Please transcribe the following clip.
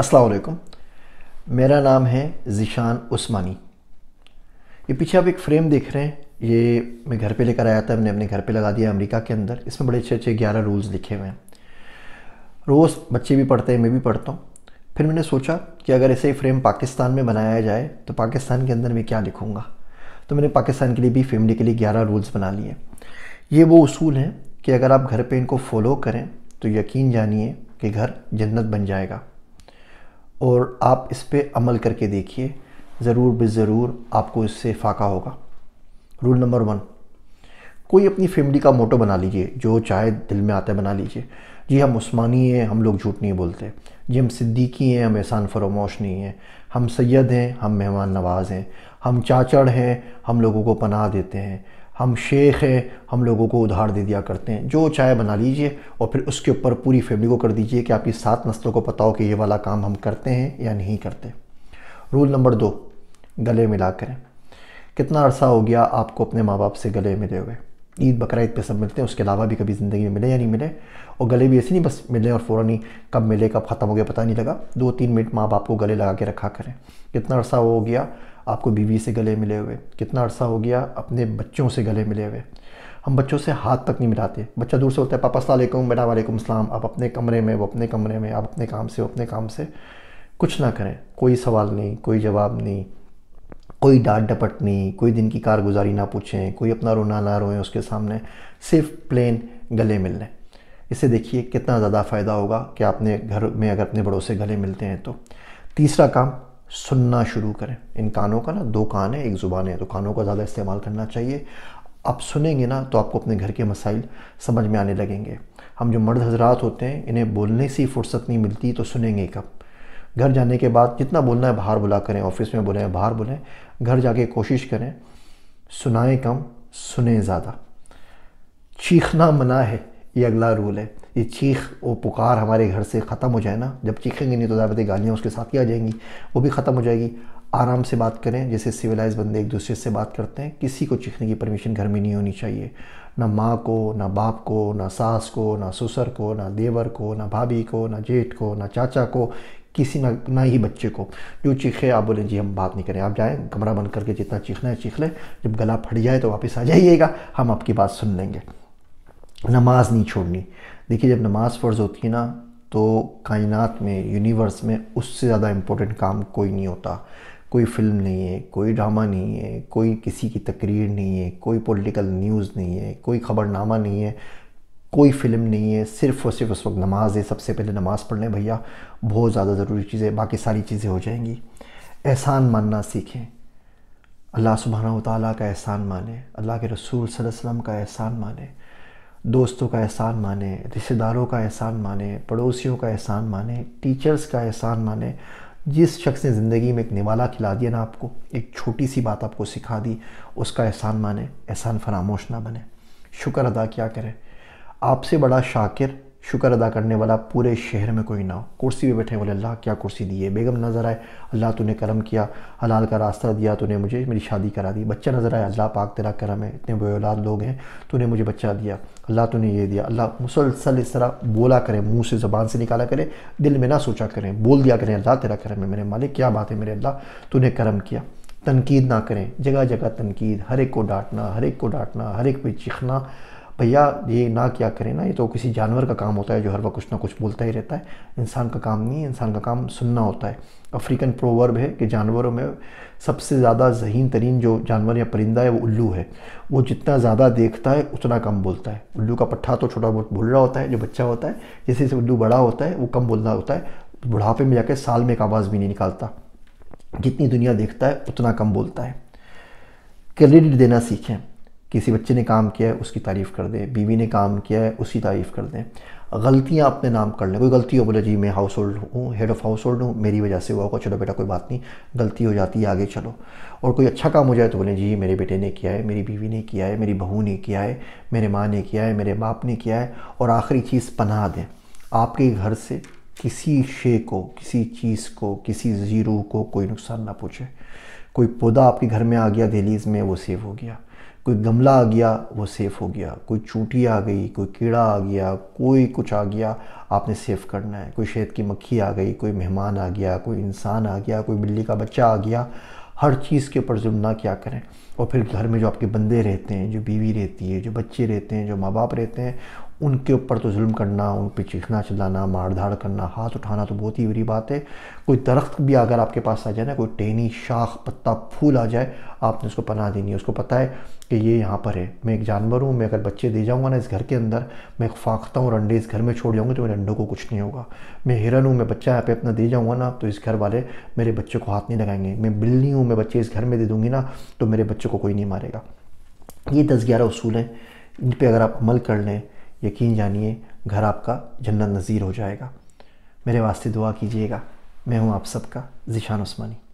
असलकुम मेरा नाम है ज़ीशान उस्मानी ये पीछे आप एक फ़्रेम देख रहे हैं ये मैं घर पे लेकर आया था मैंने अपने घर पे लगा दिया अमेरिका के अंदर इसमें बड़े अच्छे अच्छे ग्यारह रूल्स लिखे हुए हैं रोज़ बच्चे भी पढ़ते हैं मैं भी पढ़ता हूँ फिर मैंने सोचा कि अगर ऐसे ही फ्रेम पाकिस्तान में बनाया जाए तो पाकिस्तान के अंदर मैं क्या लिखूँगा तो मैंने पाकिस्तान के लिए भी फैमिली के लिए ग्यारह रूल्स बना लिए ये वो असूल हैं कि अगर आप घर पर इनको फॉलो करें तो यकीन जानिए कि घर जन्नत बन जाएगा और आप इस पर अमल करके देखिए ज़रूर बे ज़रूर आपको इससे फ़ाका होगा रूल नंबर वन कोई अपनी फैमिली का मोटो बना लीजिए जो चाहे दिल में आता है बना लीजिए जी हम उस्मानी हैं हम लोग झूठ नहीं बोलते जी हम सिद्दीकी हैं हम एहसान फरामोश नहीं हैं हम सैद हैं हम मेहमान नवाज़ हैं हम चाचड़ हैं हम लोगों को पनाह देते हैं हम शेख हैं हम लोगों को उधार दे दिया करते हैं जो चाय बना लीजिए और फिर उसके ऊपर पूरी फैमिली को कर दीजिए कि आपकी सात नस्लों को पता हो कि ये वाला काम हम करते हैं या नहीं करते रूल नंबर दो गले मिला करें कितना अरसा हो गया आपको अपने माँ बाप से गले मिले हुए ईद बकर ईद पे सब मिलते हैं उसके अलावा भी कभी ज़िंदगी में मिले या नहीं मिले और गले भी ऐसे नहीं बस मिले और फ़ौर ही कब मिले कब ख़त्म हो गया पता नहीं लगा दो तीन मिनट माँ बाप को गले लगा के रखा करें कितना अरसा हो गया आपको बीवी से गले मिले हुए कितना अरसा हो गया अपने बच्चों से गले मिले हुए हम बच्चों से हाथ तक नहीं मिलाते बच्चा दूर से होता है पापा सलाकुम बेटा वालेकुम सलाम आप अपने कमरे में वो अपने कमरे में आप अपने काम से अपने काम से कुछ ना करें कोई सवाल नहीं कोई जवाब नहीं कोई डांट डपट नहीं कोई दिन की कारगुजारी ना पूछें कोई अपना रोना ना रोएं उसके सामने सिर्फ प्लेन गले मिल लें देखिए कितना ज़्यादा फ़ायदा होगा कि आपने घर में अगर अपने बड़ों से गले मिलते हैं तो तीसरा काम सुनना शुरू करें इन कानों का ना दो कान है एक ज़ुबान है तो कानों का ज़्यादा इस्तेमाल करना चाहिए आप सुनेंगे ना तो आपको अपने घर के मसाइल समझ में आने लगेंगे हम जो मर्द हजरात होते हैं इन्हें बोलने से ही फुर्सत नहीं मिलती तो सुनेंगे कब घर जाने के बाद जितना बोलना है बाहर बुला करें ऑफिस में बुलाएं बाहर बुलाएं घर जाके कोशिश करें सुनाएं कम सुने ज़्यादा चीखना मना है ये अगला रूल है ये चीख और पुकार हमारे घर से ख़त्म हो जाए ना जब चीखेंगे नहीं तो ज़्यादा गालियाँ उसके साथ ही आ जाएंगी वो भी ख़त्म हो जाएगी आराम से बात करें जैसे सिविलाइज बंदे एक दूसरे से बात करते हैं किसी को चीखने की परमिशन घर में नहीं होनी चाहिए ना माँ को ना बाप को ना सास को ना ससुर को ना देवर को ना भाभी को ना जेठ को ना चाचा को किसी ना ना ही बच्चे को जो चीखे आप बोलें जी हम बात नहीं करें आप जाएं कमरा बंद करके जितना चीखना है चीख लें जब गला फट जाए तो वापस आ जाइएगा हम आपकी बात सुन लेंगे नमाज नहीं छोड़नी देखिए जब नमाज़ फ़र्ज़ होती है ना तो कायनात में यूनिवर्स में उससे ज़्यादा इम्पोर्टेंट काम कोई नहीं होता कोई फिल्म नहीं है कोई ड्रामा नहीं है कोई किसी की तकरीर नहीं है कोई पॉलिटिकल न्यूज़ नहीं है कोई खबरनामा नहीं है कोई फिल्म नहीं है सिर्फ और सिर्फ उस वक्त नमाज है सबसे पहले नमाज़ पढ़ लें भैया बहुत ज़्यादा ज़रूरी चीज़ें बाकी सारी चीज़ें हो जाएंगी एहसान मानना सीखें अल्लाह सुबहाना ताली का एहसान माने अल्लाह के रसूल वसम का एहसान माने दोस्तों का एहसान माने रिश्तेदारों का एहसान माने पड़ोसियों का एहसान माने टीचर्स का एहसान माने जिस शख्स ने ज़िंदगी में एक निवाला खिला दिया ना आपको एक छोटी सी बात आपको सिखा दी उसका एहसान माने एहसान फरामोश ना बने शुक्र अदा क्या करें आपसे बड़ा शाकिर शुक्र अदा करने वाला पूरे शहर में कोई ना हो कुर्सी पर बैठे बोले अल्लाह क्या कुर्सी दी है बेगम नज़र आए अल्लाह तूने करम किया हलाल का रास्ता दिया तूने मुझे मेरी शादी करा दी बच्चा नज़र आया अल्लाह पाक तेरा करम है इतने औलाद लोग हैं तूने मुझे बच्चा दिया अल्लाह तूने ये दिया अल्लाह मुसलसल इस तरह बोला करें मुँह से ज़बान से निकाला करें दिल में ना सोचा करें बोल दिया करें अल्लाह तेरा करम है मेरे मालिक क्या बात है मेरे अल्लाह तूने करम किया तनकीद ना करें जगह जगह तनकीद हर एक को डांटना हर एक को डांटना हर एक पे चिखना भैया ये ना क्या करें ना ये तो किसी जानवर का काम होता है जो हर वक्त कुछ ना कुछ बोलता ही रहता है इंसान का काम नहीं है इंसान का काम सुनना होता है अफ्रीकन प्रोवर्ब है कि जानवरों में सबसे ज़्यादा जहीन तरीन जो जानवर या परिंदा है वो उल्लू है वो जितना ज़्यादा देखता है उतना कम बोलता है उल्लू का पट्ठा तो छोटा बहुत बोल रहा होता है जो बच्चा होता है जैसे जैसे उल्लू बड़ा होता है वो कम बोलना होता है बुढ़ापे में जाकर साल में एक आवाज़ भी नहीं निकालता जितनी दुनिया देखता है उतना कम बोलता है क्रेडिट देना सीखें किसी बच्चे ने काम किया है उसकी तारीफ़ कर दें बीवी ने काम किया है उसकी तारीफ़ कर दें गलतियाँ अपने नाम कर लें कोई गलती हो बोले जी मैं हाउस होल्ड हूँ हेड ऑफ़ हाउस होल्ड हूँ मेरी वजह से हुआ होगा चलो बेटा कोई बात नहीं गलती हो जाती है आगे चलो और कोई अच्छा काम हो जाए तो बोले जी मेरे बेटे ने किया है मेरी बीवी ने किया है मेरी बहू ने किया है मेरे माँ ने किया है मेरे बाप ने किया है और आखिरी चीज़ पनाह दें आपके घर से किसी शे को किसी चीज़ को किसी ज़ीरो को कोई नुकसान ना पूछे कोई पौधा आपके घर में आ गया दहलीज़ में वो सेव हो गया कोई गमला आ गया वो सेफ़ हो गया कोई चूटी आ गई कोई कीड़ा आ गया कोई कुछ आ गया आपने सेफ़ करना है कोई शहद की मक्खी आ गई कोई मेहमान आ गया कोई इंसान आ गया कोई बिल्ली का बच्चा आ गया हर चीज़ के ऊपर जुम्म ना क्या करें और फिर घर में जो आपके बंदे रहते हैं जो बीवी रहती है जो बच्चे रहते हैं जो माँ बाप रहते हैं उनके ऊपर तो जुल्म करना उन पर चीखना चिल्लाना मार धाड़ करना हाथ उठाना तो बहुत ही बुरी बात है कोई दरख्त भी अगर आपके पास आ जाए ना कोई टहनी शाख पत्ता फूल आ जाए आपने उसको पनाह देनी है उसको पता है कि ये यहाँ पर है मैं एक जानवर हूँ मैं अगर बच्चे दे जाऊँगा ना इस घर के अंदर मैं फाखता हूँ अंडे इस घर में छोड़ जाऊँगा तो मेरे अंडों को कुछ नहीं होगा मैं हिरन हूँ मैं बच्चा यहाँ पे अपना दे जाऊँगा ना तो इस घर वाले मेरे बच्चे को हाथ नहीं लगाएंगे मैं बिल्ली हूँ मैं बच्चे इस घर में दे दूँगी ना तो मेरे बच्चे को कोई नहीं मारेगा ये दस ग्यारह असूल हैं इन पर अगर आप अमल कर लें यकीन जानिए घर आपका जन्नत नज़ीर हो जाएगा मेरे वास्ते दुआ कीजिएगा मैं हूँ आप सबका जिशान उस्मानी